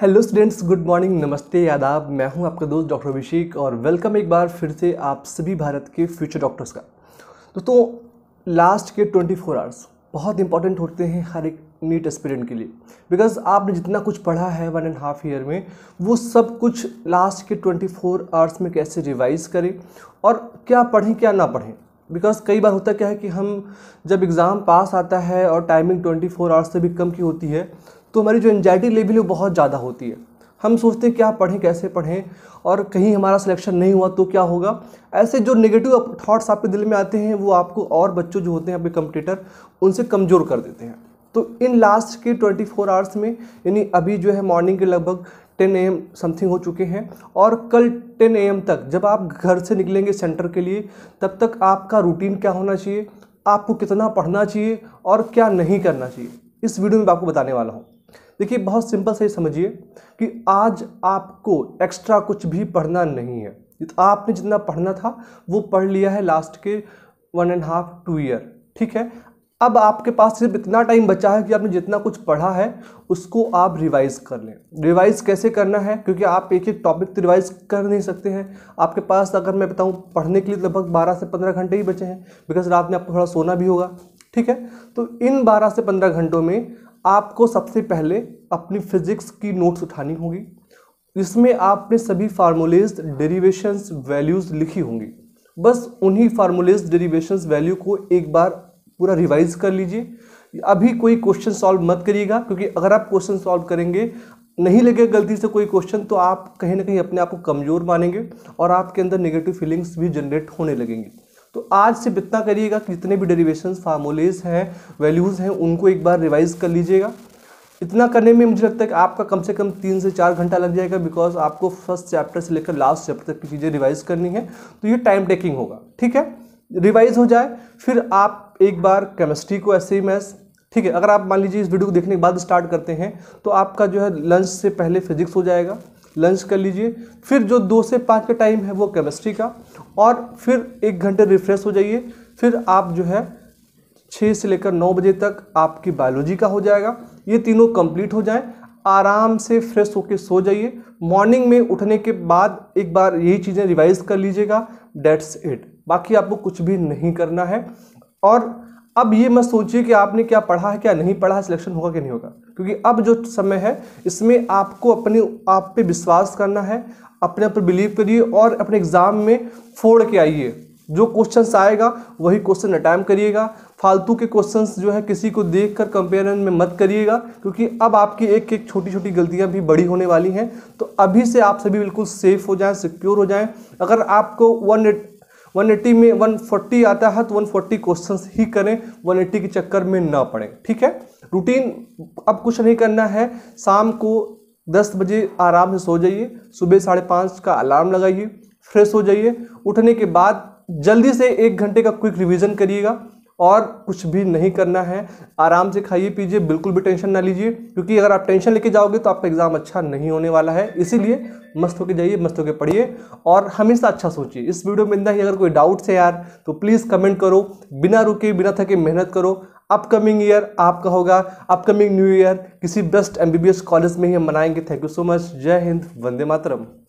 hello students good morning नमस्ते आदाब मैं हूं आपका दोस्त डॉक्टर अभिषेक और वेलकम एक बार फिर से आप सभी भारत के फ्यूचर डॉक्टर्स का दोस्तों लास्ट के 24 फोर आवर्स बहुत इंपॉर्टेंट होते हैं हर एक नीट एस्पिरेंट के लिए बिकॉज आपने जितना कुछ पढ़ा है वन एंड हाफ ईयर में वो सब कुछ लास्ट के 24 फोर आवर्स में कैसे रिवाइज़ करें और क्या पढ़ें क्या ना पढ़ें बिकॉज कई बार होता क्या है कि हम जब एग्ज़ाम पास आता है और टाइमिंग 24 फोर आवर्स से भी कम की होती है तो हमारी जो एनजाइटी लेवल है बहुत ज़्यादा होती है हम सोचते हैं क्या पढ़ें कैसे पढ़ें और कहीं हमारा सिलेक्शन नहीं हुआ तो क्या होगा ऐसे जो नेगेटिव थाट्स आपके दिल में आते हैं वो आपको और बच्चों जो होते हैं आपके कंपटीटर उनसे कमज़ोर कर देते हैं तो इन लास्ट के 24 आवर्स में यानी अभी जो है मॉर्निंग के लगभग 10 एम समथिंग हो चुके हैं और कल 10 एम तक जब आप घर से निकलेंगे सेंटर के लिए तब तक आपका रूटीन क्या होना चाहिए आपको कितना पढ़ना चाहिए और क्या नहीं करना चाहिए इस वीडियो में आपको बताने वाला हूँ देखिए बहुत सिंपल सही समझिए कि आज आपको एक्स्ट्रा कुछ भी पढ़ना नहीं है तो आपने जितना पढ़ना था वो पढ़ लिया है लास्ट के one and half two year ठीक है अब आपके पास सिर्फ इतना टाइम बचा है कि आपने जितना कुछ पढ़ा है उसको आप रिवाइज़ कर लें रिवाइज़ कैसे करना है क्योंकि आप एक एक टॉपिक तो रिवाइज़ कर नहीं सकते हैं आपके पास अगर मैं बताऊँ पढ़ने के लिए लगभग बारह से पंद्रह घंटे ही बचे हैं बिकॉज रात में आपको थोड़ा सोना भी होगा ठीक है तो इन बारह से पंद्रह घंटों में आपको सबसे पहले अपनी फिजिक्स की नोट्स उठानी होगी इसमें आपने सभी फार्मूलेज डेरिवेशंस वैल्यूज़ लिखी होंगी बस उन्हीं फार्मूलेज डेरिवेशंस वैल्यू को एक बार पूरा रिवाइज कर लीजिए अभी कोई क्वेश्चन सॉल्व मत करिएगा क्योंकि अगर आप क्वेश्चन सॉल्व करेंगे नहीं लगे गलती से कोई क्वेश्चन तो आप कहीं ना कहीं अपने आप को कमज़ोर मानेंगे और आपके अंदर नेगेटिव फीलिंग्स भी जनरेट होने लगेंगी तो आज से इतना करिएगा कि जितने भी डेरीवेशन फार्मूलेज हैं वैल्यूज़ हैं उनको एक बार रिवाइज़ कर लीजिएगा इतना करने में मुझे लगता है कि आपका कम से कम तीन से चार घंटा लग जाएगा बिकॉज आपको फर्स्ट चैप्टर से लेकर लास्ट चैप्टर तक की चीज़ें रिवाइज करनी है तो ये टाइम टेकिंग होगा ठीक है रिवाइज हो जाए फिर आप एक बार केमिस्ट्री को ऐसे ही मैस ठीक है अगर आप मान लीजिए इस वीडियो को देखने के बाद स्टार्ट करते हैं तो आपका जो है लंच से पहले फिजिक्स हो जाएगा लंच कर लीजिए फिर जो दो से पाँच का टाइम है वो केमिस्ट्री का और फिर एक घंटे रिफ्रेश हो जाइए फिर आप जो है छः से लेकर नौ बजे तक आपकी बायोलॉजी का हो जाएगा ये तीनों कंप्लीट हो जाए आराम से फ्रेश होकर सो जाइए मॉर्निंग में उठने के बाद एक बार यही चीज़ें रिवाइज कर लीजिएगा डेट्स इट बाकी आपको कुछ भी नहीं करना है और अब ये मत सोचिए कि आपने क्या पढ़ा है क्या नहीं पढ़ा है सिलेक्शन होगा कि नहीं होगा क्योंकि अब जो समय है इसमें आपको अपने आप पे विश्वास करना है अपने आप पर बिलीव करिए और अपने एग्ज़ाम में फोड़ के आइए जो क्वेश्चन आएगा वही क्वेश्चन अटैम्प करिएगा फालतू के क्वेश्चंस जो है किसी को देख कर कंपेरिजन में मत करिएगा क्योंकि अब आपकी एक एक छोटी छोटी गलतियां भी बड़ी होने वाली हैं तो अभी से आप सभी बिल्कुल सेफ़ हो जाएं सिक्योर हो जाएं अगर आपको वन 180 में 140 आता है तो 140 क्वेश्चंस ही करें 180 के चक्कर में ना पड़े ठीक है रूटीन अब कुछ नहीं करना है शाम को दस बजे आराम से सो जाइए सुबह साढ़े पाँच का अलार्म लगाइए फ्रेश हो जाइए उठने के बाद जल्दी से एक घंटे का क्विक रिविज़न करिएगा और कुछ भी नहीं करना है आराम से खाइए पीजिए बिल्कुल भी टेंशन ना लीजिए क्योंकि अगर आप टेंशन लेके जाओगे तो आपका एग्ज़ाम अच्छा नहीं होने वाला है इसीलिए मस्त होकर जाइए मस्त होकर पढ़िए और हमेशा अच्छा सोचिए इस वीडियो में इंदा ही अगर कोई डाउट्स है यार तो प्लीज़ कमेंट करो बिना रुके बिना थके मेहनत करो अपकमिंग ईयर आपका होगा अपकमिंग न्यू ईयर किसी बेस्ट एम कॉलेज में ही हम मनाएंगे थैंक यू सो मच जय हिंद वंदे मातरम